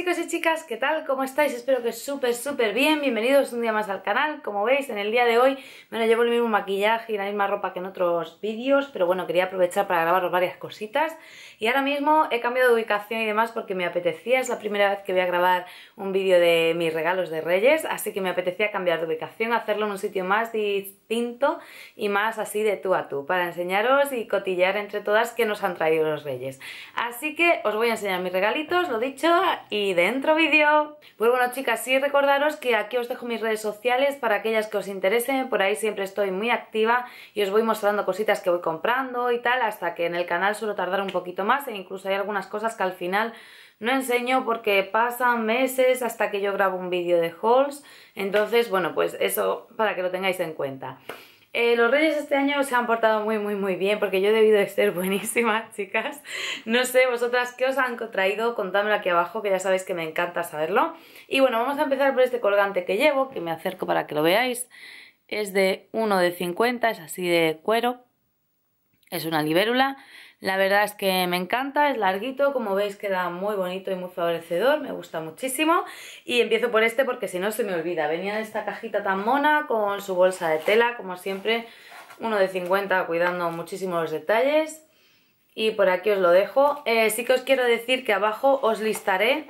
Chicos y chicas, ¿qué tal? ¿Cómo estáis? Espero que súper, súper bien. Bienvenidos un día más al canal. Como veis, en el día de hoy me lo llevo el mismo maquillaje y la misma ropa que en otros vídeos, pero bueno, quería aprovechar para grabaros varias cositas. Y ahora mismo he cambiado de ubicación y demás porque me apetecía, es la primera vez que voy a grabar un vídeo de mis regalos de Reyes, así que me apetecía cambiar de ubicación, hacerlo en un sitio más distinto y más así de tú a tú, para enseñaros y cotillar entre todas qué nos han traído los Reyes. Así que os voy a enseñar mis regalitos, lo dicho, y dentro vídeo. Pues bueno chicas, sí recordaros que aquí os dejo mis redes sociales para aquellas que os interesen, por ahí siempre estoy muy activa y os voy mostrando cositas que voy comprando y tal, hasta que en el canal suelo tardar un poquito más e incluso hay algunas cosas que al final no enseño porque pasan meses hasta que yo grabo un vídeo de hauls, entonces bueno pues eso para que lo tengáis en cuenta. Eh, los reyes este año se han portado muy, muy, muy bien porque yo he debido de ser buenísima, chicas. No sé, vosotras, ¿qué os han traído? contadmelo aquí abajo, que ya sabéis que me encanta saberlo. Y bueno, vamos a empezar por este colgante que llevo, que me acerco para que lo veáis. Es de uno de 50, es así de cuero. Es una libérula. La verdad es que me encanta, es larguito, como veis queda muy bonito y muy favorecedor, me gusta muchísimo. Y empiezo por este porque si no se me olvida, venía en esta cajita tan mona con su bolsa de tela, como siempre, uno de 50 cuidando muchísimo los detalles. Y por aquí os lo dejo. Eh, sí que os quiero decir que abajo os listaré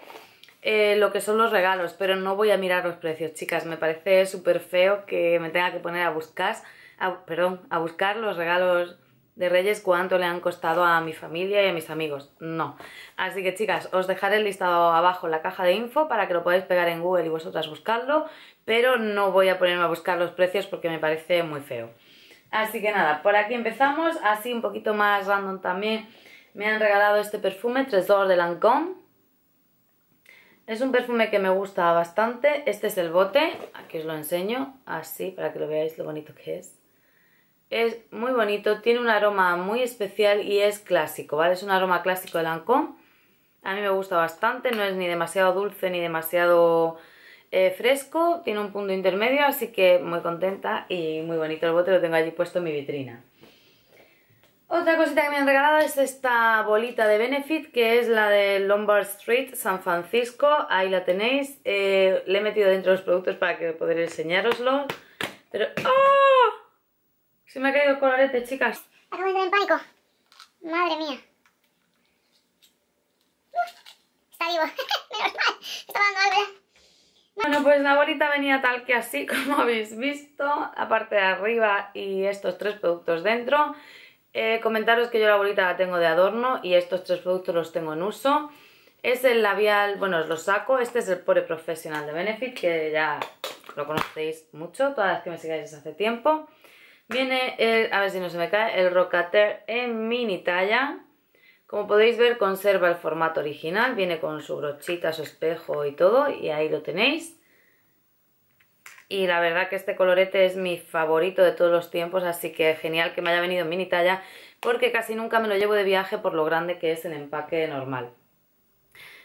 eh, lo que son los regalos, pero no voy a mirar los precios, chicas. Me parece súper feo que me tenga que poner a buscar, a buscar los regalos de Reyes cuánto le han costado a mi familia y a mis amigos. No. Así que chicas, os dejaré el listado abajo en la caja de info para que lo podáis pegar en Google y vosotras buscarlo, pero no voy a ponerme a buscar los precios porque me parece muy feo. Así que nada, por aquí empezamos, así un poquito más random también. Me han regalado este perfume, 3DOR de Lancôme. Es un perfume que me gusta bastante. Este es el bote, aquí os lo enseño, así, para que lo veáis lo bonito que es. Es muy bonito, tiene un aroma muy especial y es clásico, ¿vale? Es un aroma clásico de Lancôme. A mí me gusta bastante, no es ni demasiado dulce ni demasiado eh, fresco. Tiene un punto intermedio, así que muy contenta y muy bonito el bote. Lo tengo allí puesto en mi vitrina. Otra cosita que me han regalado es esta bolita de Benefit, que es la de Lombard Street, San Francisco. Ahí la tenéis. Eh, le he metido dentro los productos para que poder enseñároslo. Pero... ¡ah! Se me ha caído el colorete, chicas. Acabo en pánico. Madre mía. Está vivo. Menos mal. Está dando algo Bueno, pues la bolita venía tal que así, como habéis visto. La parte de arriba y estos tres productos dentro. Eh, comentaros que yo la bolita la tengo de adorno y estos tres productos los tengo en uso. Es el labial, bueno, os lo saco. Este es el Pore Professional de Benefit, que ya lo conocéis mucho, todas las que me sigáis hace tiempo. Viene el, a ver si no se me cae, el Rocater en mini talla. Como podéis ver conserva el formato original, viene con su brochita, su espejo y todo y ahí lo tenéis. Y la verdad que este colorete es mi favorito de todos los tiempos, así que genial que me haya venido en mini talla porque casi nunca me lo llevo de viaje por lo grande que es el empaque normal.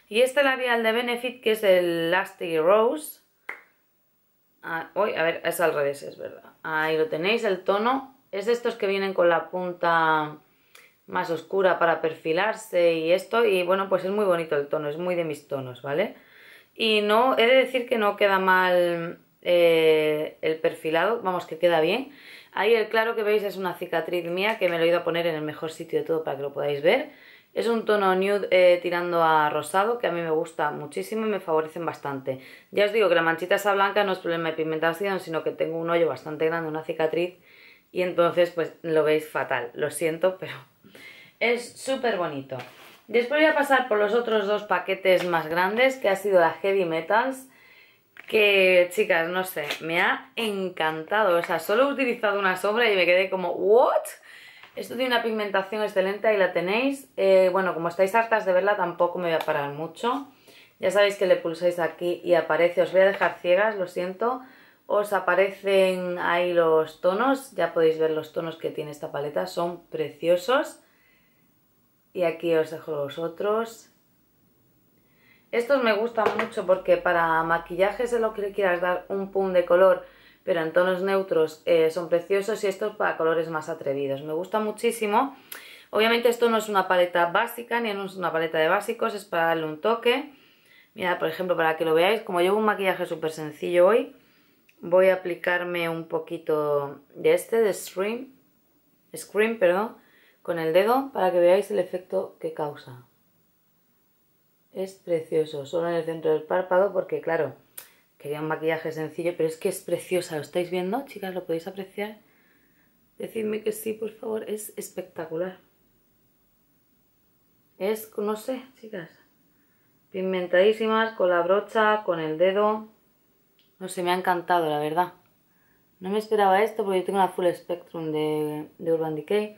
Y este labial de Benefit que es el Lasty Rose Ah, a ver, es al revés, es verdad. Ahí lo tenéis, el tono. Es de estos que vienen con la punta más oscura para perfilarse y esto. Y bueno, pues es muy bonito el tono, es muy de mis tonos, ¿vale? Y no, he de decir que no queda mal eh, el perfilado, vamos, que queda bien. Ahí el claro que veis es una cicatriz mía que me lo he ido a poner en el mejor sitio de todo para que lo podáis ver. Es un tono nude eh, tirando a rosado que a mí me gusta muchísimo y me favorecen bastante. Ya os digo que la manchita esa blanca no es problema de pigmentación, sino que tengo un hoyo bastante grande, una cicatriz, y entonces pues lo veis fatal. Lo siento, pero es súper bonito. Después voy a pasar por los otros dos paquetes más grandes, que ha sido la Heavy Metals, que chicas, no sé, me ha encantado. O sea, solo he utilizado una sombra y me quedé como, ¿what? Esto tiene una pigmentación excelente, ahí la tenéis. Eh, bueno, como estáis hartas de verla, tampoco me voy a parar mucho. Ya sabéis que le pulsáis aquí y aparece, os voy a dejar ciegas, lo siento. Os aparecen ahí los tonos, ya podéis ver los tonos que tiene esta paleta, son preciosos. Y aquí os dejo los otros. Estos me gustan mucho porque para maquillajes en lo que le quieras dar un pum de color pero en tonos neutros eh, son preciosos y estos para colores más atrevidos. Me gusta muchísimo. Obviamente esto no es una paleta básica, ni es una paleta de básicos, es para darle un toque. Mira, por ejemplo, para que lo veáis, como llevo un maquillaje súper sencillo hoy, voy a aplicarme un poquito de este, de Scream, Scream, perdón, con el dedo para que veáis el efecto que causa. Es precioso, solo en el centro del párpado porque, claro, Quería un maquillaje sencillo, pero es que es preciosa. ¿Lo estáis viendo, chicas? ¿Lo podéis apreciar? Decidme que sí, por favor. Es espectacular. Es, no sé, chicas. Pigmentadísimas, con la brocha, con el dedo. No sé, me ha encantado, la verdad. No me esperaba esto porque yo tengo la Full Spectrum de, de Urban Decay.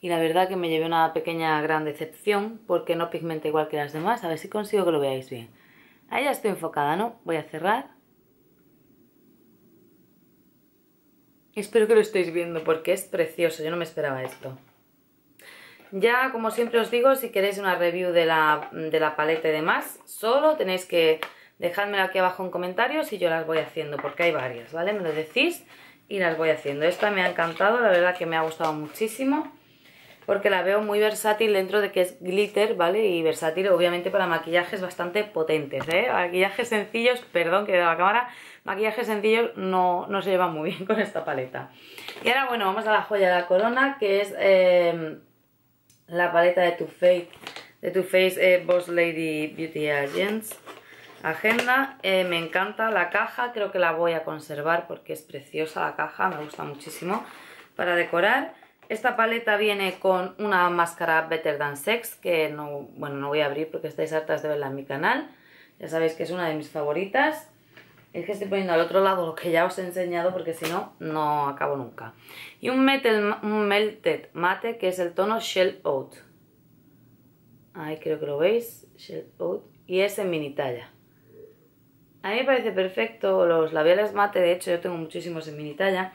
Y la verdad que me llevé una pequeña gran decepción porque no pigmenta igual que las demás. A ver si consigo que lo veáis bien. Ahí ya estoy enfocada, ¿no? Voy a cerrar. Espero que lo estéis viendo porque es precioso, yo no me esperaba esto. Ya, como siempre os digo, si queréis una review de la, de la paleta y demás, solo tenéis que dejármela aquí abajo en comentarios y yo las voy haciendo, porque hay varias, ¿vale? Me lo decís y las voy haciendo. Esta me ha encantado, la verdad que me ha gustado muchísimo porque la veo muy versátil dentro de que es glitter, ¿vale? Y versátil obviamente para maquillajes bastante potentes, ¿eh? Maquillajes sencillos, perdón que de la cámara, maquillajes sencillos no, no, se llevan muy bien con esta paleta. Y ahora bueno, vamos a la joya de la corona, que es em, la paleta de Too Faced, de Too Faced eh, Boss Lady Beauty Agents. Agenda, eh, me encanta la caja, creo que la voy a conservar porque es preciosa la caja, me gusta muchísimo para decorar. Esta paleta viene con una máscara Better Than Sex, que no, bueno, no voy a abrir porque estáis hartas de verla en mi canal. Ya sabéis que es una de mis favoritas. Es que estoy poniendo al otro lado lo que ya os he enseñado porque si no, no acabo nunca. Y un, Melted Mate, que es el tono Shell Out. Ahí creo que lo veis, Shell Out Y es en mini talla. A mí me parece perfecto los labiales mate, de hecho yo tengo muchísimos en mini talla.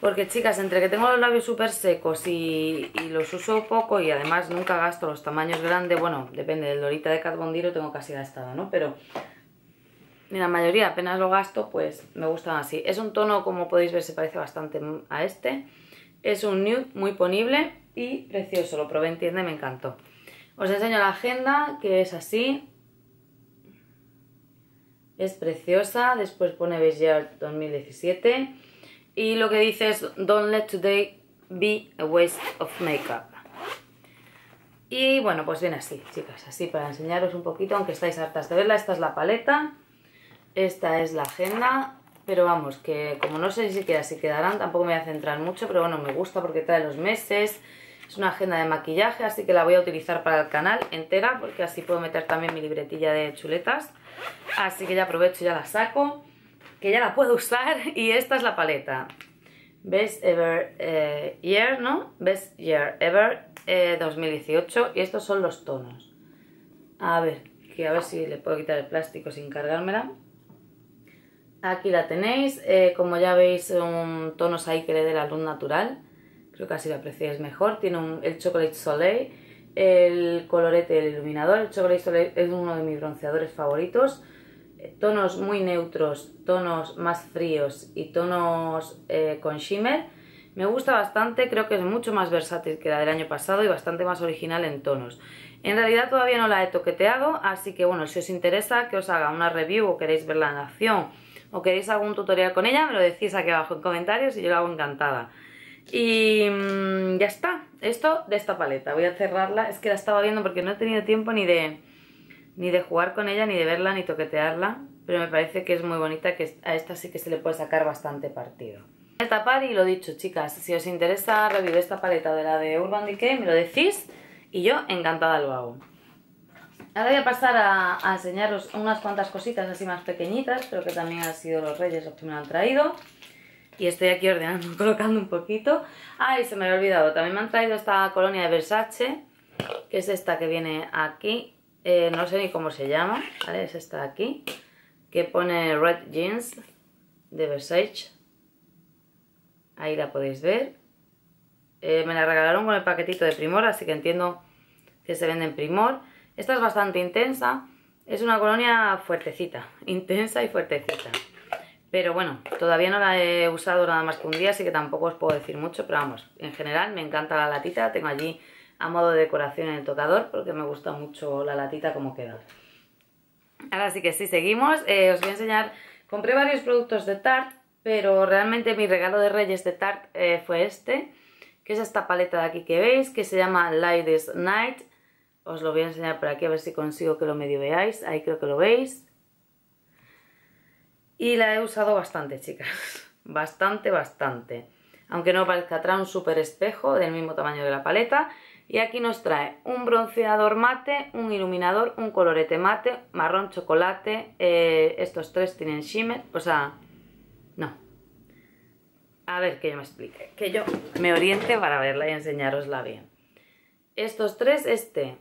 Porque chicas, entre que tengo los labios súper secos y, los uso poco y además nunca gasto los tamaños grandes, bueno, depende del Dorita de Kat lo tengo casi gastado, ¿no? Pero en la mayoría apenas lo gasto, pues me gustan así. Es un tono, como podéis ver, se parece bastante a este. Es un nude muy ponible y precioso, lo probé en tienda me encantó. Os enseño la agenda, que es así. Es preciosa, después pone Belle 2017 y lo que dice es Don't let today be a waste of makeup. Y bueno, pues viene así, chicas, así para enseñaros un poquito, aunque estáis hartas de verla. Esta es la paleta, esta es la agenda, pero vamos, que como no sé siquiera si quedarán, tampoco me voy a centrar mucho, pero bueno, me gusta porque trae los meses, es una agenda de maquillaje, así que la voy a utilizar para el canal entera, porque así puedo meter también mi libretilla de chuletas. Así que ya aprovecho, ya la saco que ya la puedo usar y esta es la paleta. Best Ever eh, Year, ¿no? Best Year Ever 2018 eh, y estos son los tonos. A ver, que a ver si le puedo quitar el plástico sin cargármela. Aquí la tenéis, eh, como ya veis un tonos ahí que le dé la luz natural. Creo que así lo apreciáis mejor. Tiene el Chocolate Soleil, el colorete, el iluminador. El Chocolate Soleil es uno de mis bronceadores favoritos tonos muy neutros, tonos más fríos y tonos eh, con shimmer me gusta bastante, creo que es mucho más versátil que la del año pasado y bastante más original en tonos. En realidad todavía no la he toqueteado, así que bueno, si os interesa que os haga una review o queréis verla en acción o queréis algún tutorial con ella, me lo decís aquí abajo en comentarios y yo lo hago encantada. Y mm, ya está, esto de esta paleta, voy a cerrarla, es que la estaba viendo porque no he tenido tiempo ni de ni de jugar con ella, ni de verla, ni toquetearla, pero me parece que es muy bonita, que a esta sí que se le puede sacar bastante partido. a tapar y lo dicho, chicas, si os interesa revivir esta paleta de la de Urban Decay, me lo decís y yo encantada lo hago. Ahora voy a pasar a, enseñaros unas cuantas cositas así más pequeñitas, pero que también han sido los reyes los que me han traído. Y estoy aquí ordenando, colocando un poquito. Ay, se me había olvidado, también me han traído esta colonia de Versace, que es esta que viene aquí, eh, no sé ni cómo se llama, ¿vale? Es esta de aquí, que pone Red Jeans de Versace. Ahí la podéis ver. Eh, me la regalaron con el paquetito de Primor, así que entiendo que se vende en Primor. Esta es bastante intensa, es una colonia fuertecita, intensa y fuertecita. Pero bueno, todavía no la he usado nada más que un día, así que tampoco os puedo decir mucho, pero vamos, en general me encanta la latita, tengo allí a modo de decoración en el tocador porque me gusta mucho la latita como queda. Ahora sí que sí, seguimos. Eh, os voy a enseñar, compré varios productos de Tarte, pero realmente mi regalo de Reyes de Tarte eh, fue este, que es esta paleta de aquí que veis, que se llama Ladies Night. Os lo voy a enseñar por aquí a ver si consigo que lo medio veáis. Ahí creo que lo veis. Y la he usado bastante, chicas. Bastante, bastante. Aunque no parezca atrás un super espejo del mismo tamaño de la paleta. Y aquí nos trae un bronceador mate, un iluminador, un colorete mate, marrón chocolate, eh, estos tres tienen shimmer, o sea, no. A ver que yo me explique, que yo me oriente para verla y enseñarosla bien. Estos tres, este,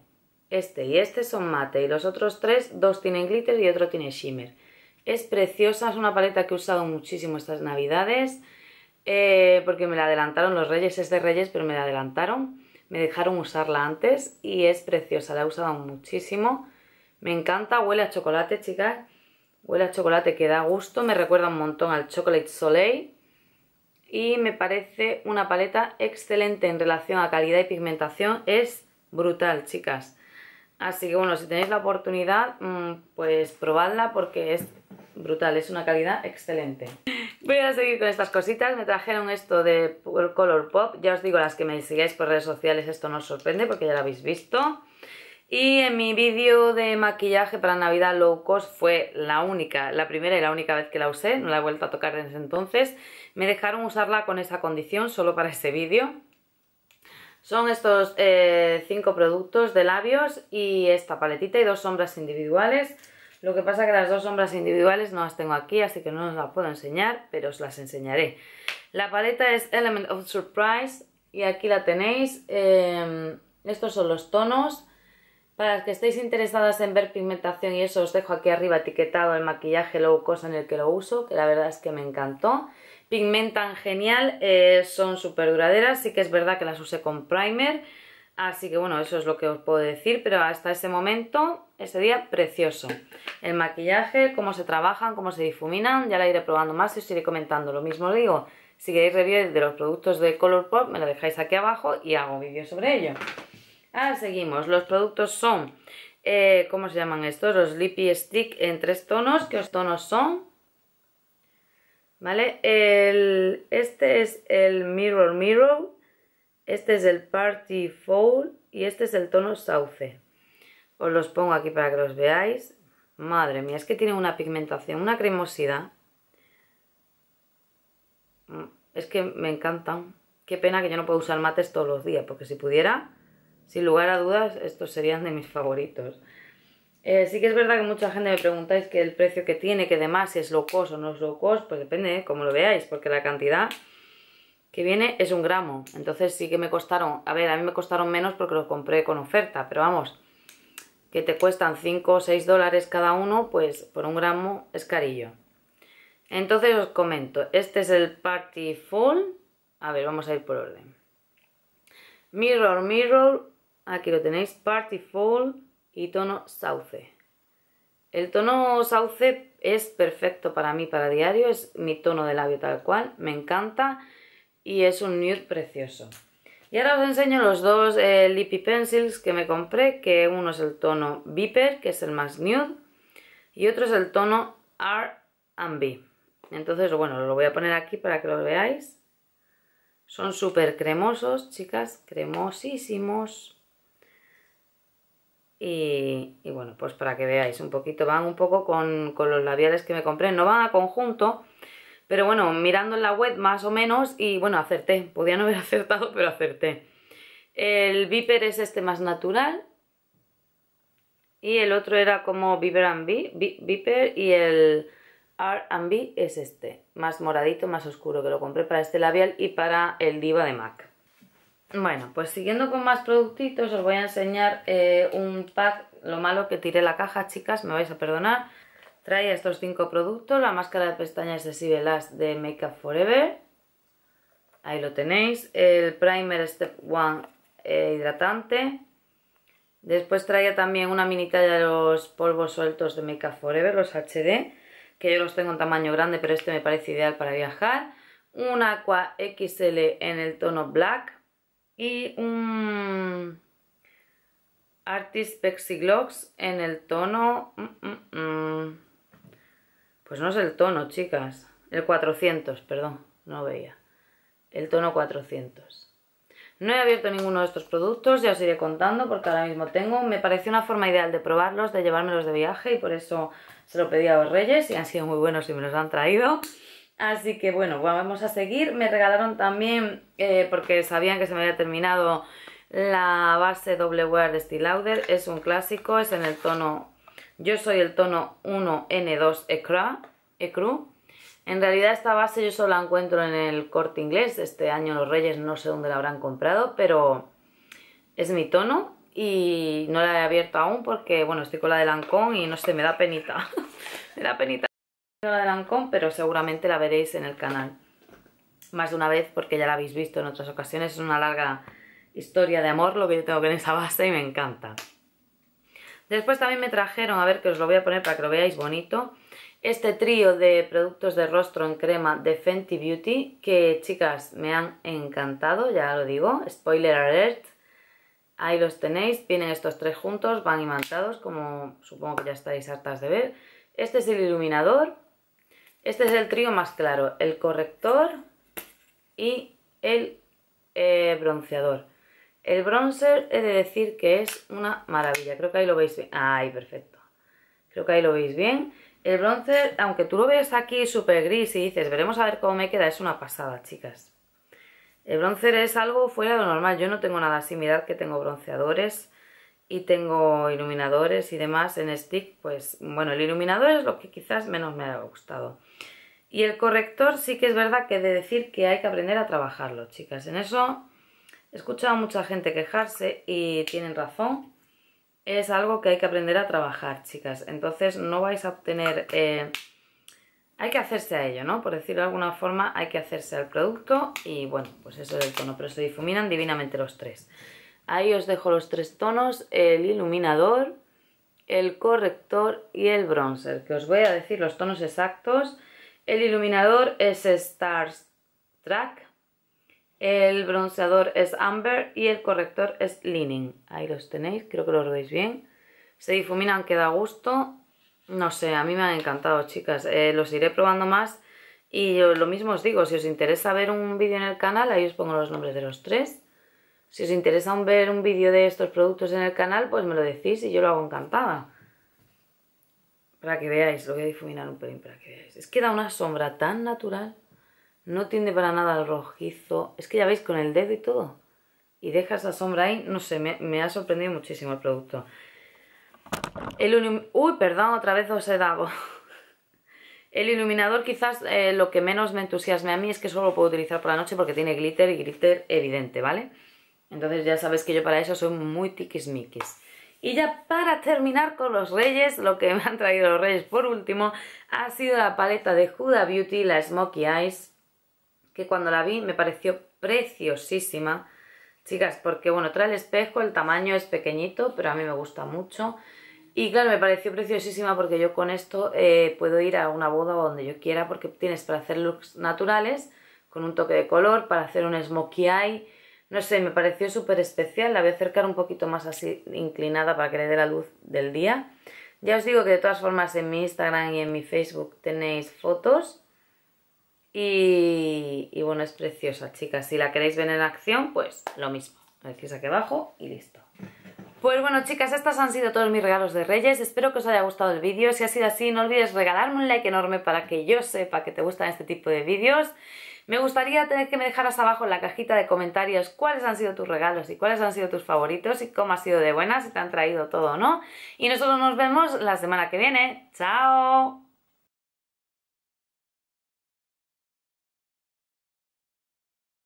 este y este son mate y los otros tres, dos tienen glitter y otro tiene shimmer. Es preciosa, es una paleta que he usado muchísimo estas navidades, eh, porque me la adelantaron los reyes, es de reyes pero me la adelantaron me dejaron usarla antes y es preciosa, la he usado muchísimo. Me encanta, huele a chocolate, chicas. Huele a chocolate que da gusto, me recuerda un montón al Chocolate Soleil. Y me parece una paleta excelente en relación a calidad y pigmentación. Es brutal, chicas. Así que bueno, si tenéis la oportunidad, mm, pues probadla porque es brutal, es una calidad excelente. Voy a seguir con estas cositas, me trajeron esto de Colourpop, ya os digo, las que me sigáis por redes sociales esto no os sorprende porque ya lo habéis visto. Y en mi vídeo de maquillaje para Navidad Low Cost fue la única, la primera y la única vez que la usé, no la he vuelto a tocar desde entonces. Me dejaron usarla con esa condición, solo para este vídeo. Son estos eh, cinco productos de labios y esta paletita y dos sombras individuales. Lo que pasa que las dos sombras individuales no las tengo aquí, así que no os las puedo enseñar, pero os las enseñaré. La paleta es Element of Surprise y aquí la tenéis. Em, estos son los tonos. Para las que estéis interesadas en ver pigmentación y eso, os dejo aquí arriba etiquetado el maquillaje low cost en el que lo uso, que la verdad es que me encantó. Pigmentan genial, eh, son súper duraderas, sí que es verdad que las usé con primer. Así que bueno, eso es lo que os puedo decir, pero hasta ese momento, ese día precioso. El maquillaje, cómo se trabajan, cómo se difuminan, ya la iré probando más y os iré comentando. Lo mismo digo, si queréis review de los productos de Colourpop, me lo dejáis aquí abajo y hago vídeo sobre ello. Ahora seguimos, los productos son, eh, ¿cómo se llaman estos? Los Lippy Stick en tres tonos, que los tonos son... ¿Vale? este es el Mirror Mirror, este es el Party Foul y este es el tono Sauce. Os los pongo aquí para que los veáis. Madre mía, es que tiene una pigmentación, una cremosidad. Mm, es que me encantan. Qué pena que yo no puedo usar mates todos los días, porque si pudiera, sin lugar a dudas, estos serían de mis favoritos. Eh, sí que es verdad que mucha gente me preguntáis que el precio que tiene, que demás, si es locos o no es locos, pues depende como lo veáis, porque la cantidad que viene es un gramo. Entonces sí que me costaron, a ver, a mí me costaron menos porque lo compré con oferta, pero vamos, que te cuestan 5 o 6 dólares cada uno, pues por un gramo es carillo. Entonces os comento, este es el Party Full. A ver, vamos a ir por orden. Mirror, Mirror, aquí lo tenéis, Party Fall y tono Sauce. El tono Sauce es perfecto para mí, para diario, es mi tono de labio tal cual, me encanta y es un nude precioso. Y ahora os enseño los dos eh, Pencils que me compré, que uno es el tono Viper, que es el más nude, y otro es el tono R&B. Entonces, bueno, lo voy a poner aquí para que lo veáis. Son súper cremosos, chicas, cremosísimos. Y, bueno, pues para que veáis un poquito, van un poco con, con los labiales que me compré. No van a conjunto, pero bueno, mirando en la web más o menos y bueno, acerté. Podía no haber acertado, pero acerté. El Viper es este más natural. Y el otro era como Viper Viper y el R&B es este, más moradito, más oscuro, que lo compré para este labial y para el Diva de MAC. Bueno, pues siguiendo con más productitos, os voy a enseñar eh, un pack, lo malo que tiré la caja, chicas, me vais a perdonar, Trae estos cinco productos, la máscara de pestañas de Sibelast de Make Up Forever. Ahí lo tenéis. El primer Step One eh, hidratante. Después traía también una mini talla de los polvos sueltos de Make Up Forever, los HD, que yo los tengo en tamaño grande, pero este me parece ideal para viajar. Un Aqua XL en el tono black. Y un Artist Pexi Glocks en el tono... Mm, mm, mm, pues no es el tono, chicas. El 400, perdón, no veía. El tono 400. No he abierto ninguno de estos productos, ya os iré contando porque ahora mismo tengo. Me pareció una forma ideal de probarlos, de llevármelos de viaje y por eso se lo pedí a los reyes y han sido muy buenos y me los han traído. Así que bueno, vamos a seguir. Me regalaron también, eh, porque sabían que se me había terminado, la base Doble Wear de Steel Es un clásico, es en el tono yo soy el tono 1N2 Ecru. Ecru. En realidad esta base yo solo la encuentro en el corte inglés. Este año los reyes no sé dónde la habrán comprado, pero es mi tono y no la he abierto aún porque, bueno, estoy con la de Lancôme y no sé, me da penita. me da penita la de Lancôme, pero seguramente la veréis en el canal. Más de una vez porque ya la habéis visto en otras ocasiones. Es una larga historia de amor lo que yo tengo con esa base y me encanta. Después también me trajeron, a ver que os lo voy a poner para que lo veáis bonito, este trío de productos de rostro en crema de Fenty Beauty, que chicas, me han encantado, ya lo digo, spoiler alert, ahí los tenéis, vienen estos tres juntos, van imantados, como supongo que ya estáis hartas de ver. Este es el iluminador, este es el trío más claro, el corrector y el eh, bronceador. El bronzer he de decir que es una maravilla. Creo que ahí lo veis bien. ¡Ay, perfecto. Creo que ahí lo veis bien. El bronzer, aunque tú lo veas aquí súper gris y dices, veremos a ver cómo me queda, es una pasada, chicas. El bronzer es algo fuera de lo normal. Yo no tengo nada así. Mirad que tengo bronceadores y tengo iluminadores y demás en stick. Pues bueno, el iluminador es lo que quizás menos me ha gustado. Y el corrector sí que es verdad que he de decir que hay que aprender a trabajarlo, chicas. En eso He escuchado a mucha gente quejarse y tienen razón. Es algo que hay que aprender a trabajar, chicas. Entonces no vais a obtener... Eh, hay que hacerse a ello, ¿no? Por decirlo de alguna forma, hay que hacerse al producto y bueno, pues eso es el tono. Pero se difuminan divinamente los tres. Ahí os dejo los tres tonos, el iluminador, el corrector y el bronzer, que os voy a decir los tonos exactos. El iluminador es Stars Track, el bronceador es Amber y el corrector es Leaning. Ahí los tenéis, creo que los veis bien. Se difuminan, queda a gusto. No sé, a mí me han encantado, chicas. Eh, los iré probando más. Y lo mismo os digo, si os interesa ver un vídeo en el canal, ahí os pongo los nombres de los tres. Si os interesa ver un vídeo de estos productos en el canal, pues me lo decís y yo lo hago encantada. Para que veáis, lo voy a difuminar un pelín para que veáis. Es que da una sombra tan natural. No tiende para nada al rojizo. Es que ya veis, con el dedo y todo. Y deja esa sombra ahí. No sé, me, ha sorprendido muchísimo el producto. El Uy, perdón, otra vez os he dado. El iluminador quizás eh, lo que menos me entusiasme a mí es que solo lo puedo utilizar por la noche porque tiene glitter y glitter evidente, ¿vale? Entonces ya sabéis que yo para eso soy muy tiquismiquis. Y ya para terminar con los reyes, lo que me han traído los reyes por último ha sido la paleta de Huda Beauty, la Smoky Eyes que cuando la vi me pareció preciosísima. Chicas, porque bueno, trae el espejo, el tamaño es pequeñito, pero a mí me gusta mucho. Y claro, me pareció preciosísima porque yo con esto eh, puedo ir a una boda o donde yo quiera porque tienes para hacer looks naturales, con un toque de color, para hacer un smokey eye. No sé, me pareció súper especial. La voy a acercar un poquito más así inclinada para que le dé la luz del día. Ya os digo que de todas formas en mi Instagram y en mi Facebook tenéis fotos y, bueno, es preciosa, chicas. Si la queréis ver en acción, pues lo mismo. Lo decís aquí abajo y listo. Pues bueno, chicas, estas han sido todos mis regalos de Reyes. Espero que os haya gustado el vídeo. Si ha sido así, no olvides regalarme un like enorme para que yo sepa que te gustan este tipo de vídeos. Me gustaría tener que me dejaras abajo en la cajita de comentarios cuáles han sido tus regalos y cuáles han sido tus favoritos y cómo ha sido de buenas, si te han traído todo o no. Y nosotros nos vemos la semana que viene. ¡Chao!